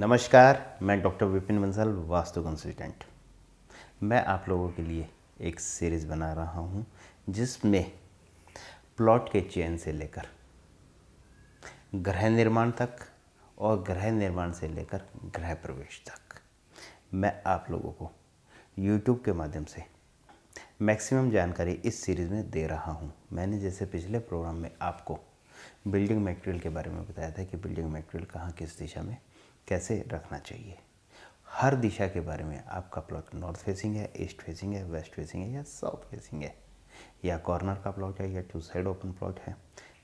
नमस्कार मैं doctor Vipin Bansal vastu consultant मैं आप लोगों के लिए एक सीरीज़ बना रहा हूँ जिसमें प्लॉट के चयन से लेकर ग्रह निर्माण तक और ग्रह निर्माण से लेकर ग्रह प्रवेश तक मैं आप लोगों को यूट्यूब के माध्यम से मैक्सिमम जानकारी इस सीरीज़ में दे रहा हूँ मैंने जैसे पिछले प्रोग्राम में आपको बिल्डिंग मटेरियल के बारे में बताया था कि बिल्डिंग मटेरियल कहाँ किस दिशा में कैसे रखना चाहिए हर दिशा के बारे में आपका प्लॉट नॉर्थ फेसिंग है ईस्ट फेसिंग है वेस्ट फेसिंग है या साउथ फेसिंग है या कॉर्नर का प्लॉट है या टू साइड ओपन प्लॉट है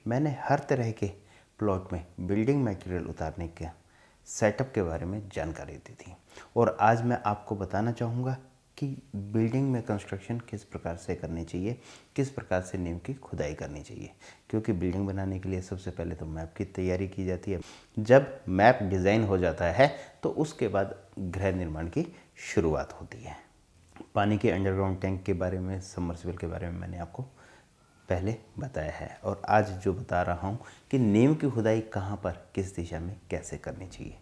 मैंने हर तरह के प्लॉट में बिल्डिंग मटेरियल उतारने का सेटअप के बारे में जानकारी दी थी और आज मैं आपको बताना चाहूँगा कि बिल्डिंग में कंस्ट्रक्शन किस प्रकार से करनी चाहिए किस प्रकार से नींव की खुदाई करनी चाहिए क्योंकि बिल्डिंग बनाने के लिए सबसे पहले तो मैप की तैयारी की जाती है जब मैप डिज़ाइन हो जाता है तो उसके बाद गृह निर्माण की शुरुआत होती है पानी के अंडरग्राउंड टैंक के बारे में सबमर्सिबल के बारे में मैंने आपको पहले बताया है और आज जो बता रहा हूँ कि नीम की खुदाई कहाँ पर किस दिशा में कैसे करनी चाहिए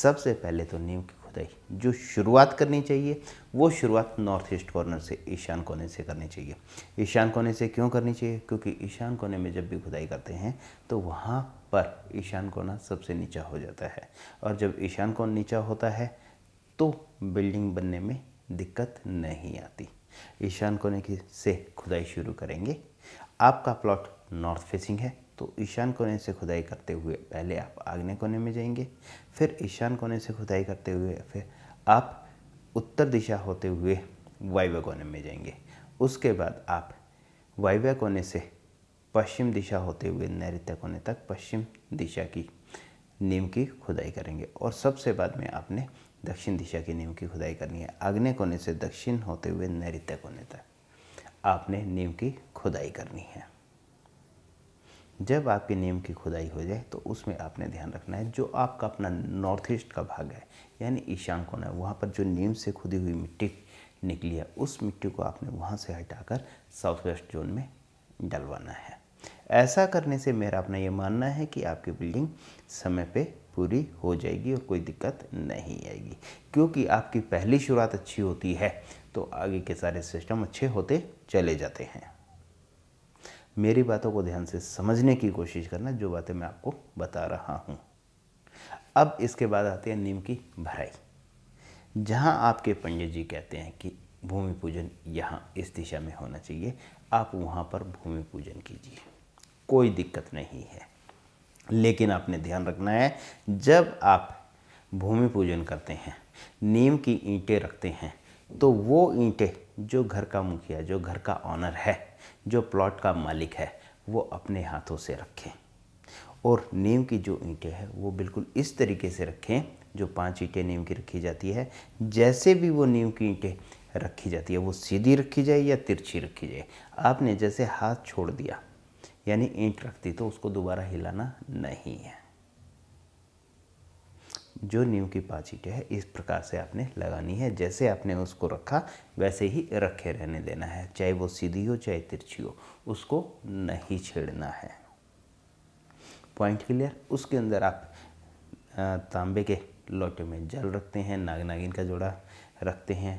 सबसे पहले तो नीम की है जो शुरुआत करनी चाहिए वो शुरुआत नॉर्थ ईस्ट कॉर्नर से ईशान कोने से करनी चाहिए ईशान कोने से क्यों करनी चाहिए क्योंकि ईशान कोने में जब भी खुदाई करते हैं तो वहाँ पर ईशान कोना सबसे नीचा हो जाता है और जब ईशान कोण नीचा होता है तो बिल्डिंग बनने में दिक्कत नहीं आती ईशान कोने की से खुदाई शुरू करेंगे आपका प्लॉट नॉर्थ फेसिंग है तो ईशान कोने से खुदाई करते हुए पहले आप आग्ने कोने में जाएंगे फिर ईशान कोने से खुदाई करते हुए फिर आप उत्तर दिशा होते हुए वायव्य कोने में जाएंगे उसके बाद आप वायव्य कोने से पश्चिम दिशा होते हुए नैत्य कोने तक पश्चिम दिशा की नीम की खुदाई करेंगे और सबसे बाद में आपने दक्षिण दिशा की नीम की खुदाई करनी है आग्ने कोने से दक्षिण होते हुए नैत्य कोने तक आपने नीम की खुदाई करनी है जब आपके नीम की खुदाई हो जाए तो उसमें आपने ध्यान रखना है जो आपका अपना नॉर्थ ईस्ट का भाग है यानी ईशान कोना है वहाँ पर जो नीम से खुदी हुई मिट्टी निकली है उस मिट्टी को आपने वहाँ से हटाकर साउथ वेस्ट जोन में डलवाना है ऐसा करने से मेरा अपना ये मानना है कि आपकी बिल्डिंग समय पे पूरी हो जाएगी और कोई दिक्कत नहीं आएगी क्योंकि आपकी पहली शुरुआत अच्छी होती है तो आगे के सारे सिस्टम अच्छे होते चले जाते हैं मेरी बातों को ध्यान से समझने की कोशिश करना जो बातें मैं आपको बता रहा हूँ अब इसके बाद आती है नीम की भराई जहाँ आपके पंडित जी कहते हैं कि भूमि पूजन यहाँ इस दिशा में होना चाहिए आप वहाँ पर भूमि पूजन कीजिए कोई दिक्कत नहीं है लेकिन आपने ध्यान रखना है जब आप भूमि पूजन करते हैं नीम की ईंटें रखते हैं तो वो ईंटें जो घर का मुखिया जो घर का ऑनर है जो प्लॉट का मालिक है वो अपने हाथों से रखें और नीम की जो ईंटें हैं वो बिल्कुल इस तरीके से रखें जो पांच ईंटें नीम की रखी जाती है जैसे भी वो नीम की ईंटें रखी जाती है वो सीधी रखी जाए या तिरछी रखी जाए आपने जैसे हाथ छोड़ दिया यानी ईंट रख दी तो उसको दोबारा हिलाना नहीं है जो नीम की पाँच ईटें हैं इस प्रकार से आपने लगानी है जैसे आपने उसको रखा वैसे ही रखे रहने देना है चाहे वो सीधी हो चाहे तिरछी हो उसको नहीं छेड़ना है पॉइंट क्लियर उसके अंदर आप तांबे के लोटे में जल रखते हैं नाग नागिन का जोड़ा रखते हैं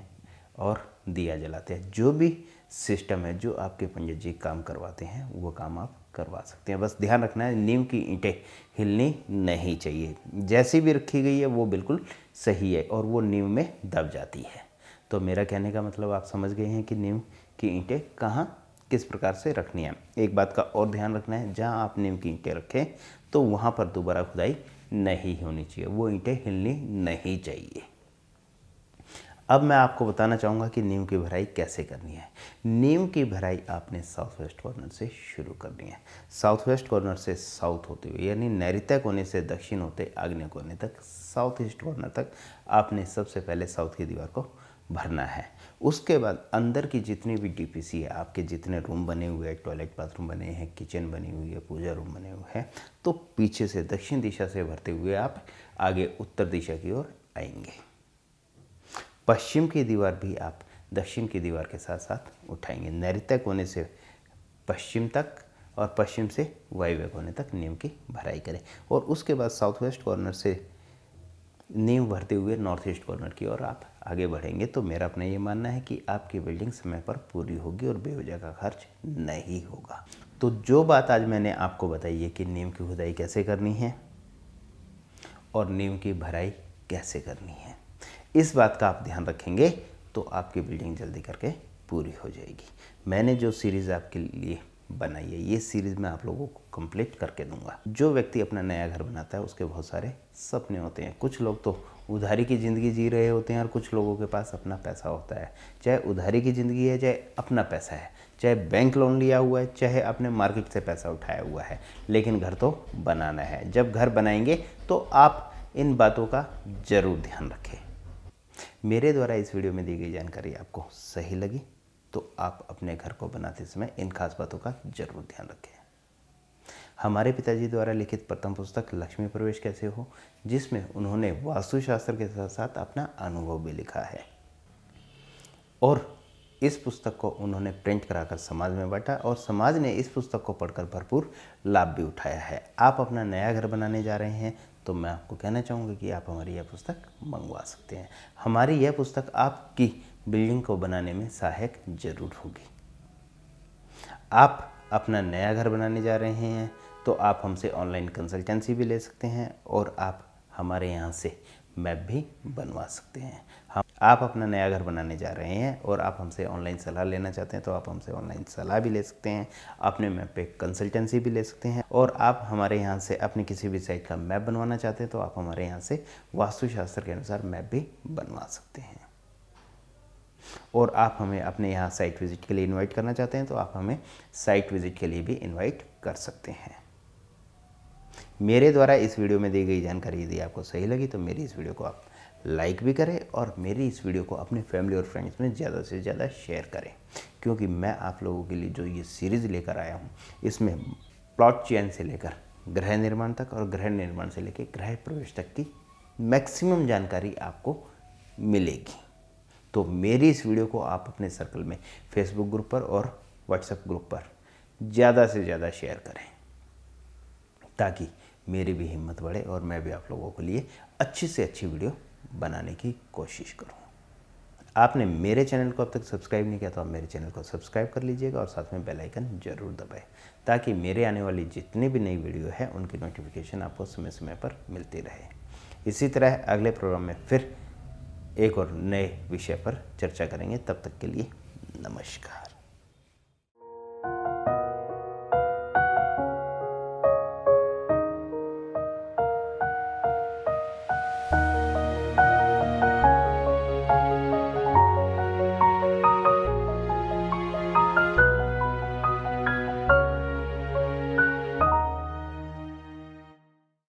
और दिया जलाते हैं जो भी सिस्टम है जो आपके पंडित जी काम करवाते हैं वो काम आप करवा सकते हैं बस ध्यान रखना है नीम की ईंटें हिलनी नहीं चाहिए जैसी भी रखी गई है वो बिल्कुल सही है और वो नीम में दब जाती है तो मेरा कहने का मतलब आप समझ गए हैं कि नीम की ईंटें कहाँ किस प्रकार से रखनी है एक बात का और ध्यान रखना है जहाँ आप नीम की ईंटें रखें तो वहाँ पर दोबारा खुदाई नहीं होनी चाहिए वो ईंटें हिलनी नहीं चाहिए अब मैं आपको बताना चाहूँगा कि नीम की भराई कैसे करनी है नीम की भराई आपने साउथ वेस्ट कॉर्नर से शुरू करनी है साउथ वेस्ट कॉर्नर से साउथ होते हुए यानी नैरित्य कोने से दक्षिण होते आग्नेय कोने तक साउथ ईस्ट कॉर्नर तक आपने सबसे पहले साउथ की दीवार को भरना है उसके बाद अंदर की जितनी भी डीपीसी है आपके जितने रूम बने हुए हैं टॉयलेट बाथरूम बने हैं किचन बनी हुई है पूजा रूम बने हुए हैं तो पीछे से दक्षिण दिशा से भरते हुए आप आगे उत्तर दिशा की ओर आएंगे पश्चिम की दीवार भी आप दक्षिण की दीवार के साथ साथ उठाएंगे नैऋत्य कोने से पश्चिम तक और पश्चिम से वायव्य कोने तक नीम की भराई करें और उसके बाद साउथ वेस्ट कॉर्नर से नीम भरते हुए नॉर्थ ईस्ट कॉर्नर की ओर आप आगे बढ़ेंगे तो मेरा अपना ये मानना है कि आपकी बिल्डिंग समय पर पूरी होगी और बेवजह का खर्च नहीं होगा तो जो बात आज मैंने आपको बताई है कि नीम की खुदाई कैसे करनी है और नीम की भराई कैसे करनी है इस बात का आप ध्यान रखेंगे तो आपकी बिल्डिंग जल्दी करके पूरी हो जाएगी मैंने जो सीरीज़ आपके लिए बनाई है ये सीरीज़ मैं आप लोगों को कंप्लीट करके दूंगा जो व्यक्ति अपना नया घर बनाता है उसके बहुत सारे सपने होते हैं कुछ लोग तो उधारी की ज़िंदगी जी रहे होते हैं और कुछ लोगों के पास अपना पैसा होता है चाहे उधारी की ज़िंदगी है चाहे अपना पैसा है चाहे बैंक लोन लिया हुआ है चाहे आपने मार्केट से पैसा उठाया हुआ है लेकिन घर तो बनाना है जब घर बनाएंगे तो आप इन बातों का ज़रूर ध्यान रखें मेरे द्वारा इस वीडियो में दी गई जानकारी आपको सही लगी तो आप अपने घर को बनाते समय इन खास बातों का जरूर ध्यान रखें हमारे पिताजी द्वारा लिखित प्रथम पुस्तक लक्ष्मी प्रवेश कैसे हो जिसमें उन्होंने वास्तुशास्त्र के साथ साथ अपना अनुभव भी लिखा है और इस पुस्तक को उन्होंने प्रिंट कराकर समाज में बांटा और समाज ने इस पुस्तक को पढ़कर भरपूर लाभ भी उठाया है आप अपना नया घर बनाने जा रहे हैं तो मैं आपको कहना चाहूँगा कि आप हमारी यह पुस्तक मंगवा सकते हैं हमारी यह पुस्तक आपकी बिल्डिंग को बनाने में सहायक जरूर होगी आप अपना नया घर बनाने जा रहे हैं तो आप हमसे ऑनलाइन कंसल्टेंसी भी ले सकते हैं और आप हमारे यहाँ से मैप भी बनवा सकते हैं हम आप अपना नया घर बनाने जा रहे हैं और आप हमसे ऑनलाइन सलाह लेना चाहते हैं तो आप हमसे ऑनलाइन सलाह भी ले सकते हैं अपने मैप पे कंसल्टेंसी भी ले सकते हैं और आप हमारे यहाँ से अपनी किसी भी साइट का मैप बनवाना चाहते हैं तो आप हमारे यहाँ से वास्तुशास्त्र के अनुसार मैप भी बनवा सकते हैं और आप हमें अपने यहाँ साइट विज़िट के लिए इन्वाइट करना चाहते हैं तो आप हमें साइट विज़िट के लिए भी इन्वाइट कर सकते हैं मेरे द्वारा इस वीडियो में दी गई जानकारी यदि आपको सही लगी तो मेरी इस वीडियो को आप लाइक भी करें और मेरी इस वीडियो को अपने फैमिली और फ्रेंड्स में ज़्यादा से ज़्यादा शेयर करें क्योंकि मैं आप लोगों के लिए जो ये सीरीज़ लेकर आया हूँ इसमें प्लॉट चैन से लेकर ग्रह निर्माण तक और ग्रह निर्माण से लेकर ग्रह प्रवेश तक की मैक्सिमम जानकारी आपको मिलेगी तो मेरी इस वीडियो को आप अपने सर्कल में फेसबुक ग्रुप पर और व्हाट्सएप ग्रुप पर ज़्यादा से ज़्यादा शेयर करें ताकि मेरी भी हिम्मत बढ़े और मैं भी आप लोगों के लिए अच्छी से अच्छी वीडियो बनाने की कोशिश करूँ आपने मेरे चैनल को अब तक सब्सक्राइब नहीं किया तो आप मेरे चैनल को सब्सक्राइब कर लीजिएगा और साथ में बेल आइकन जरूर दबाएं ताकि मेरे आने वाली जितनी भी नई वीडियो है उनकी नोटिफिकेशन आपको समय समय पर मिलती रहे इसी तरह अगले प्रोग्राम में फिर एक और नए विषय पर चर्चा करेंगे तब तक के लिए नमस्कार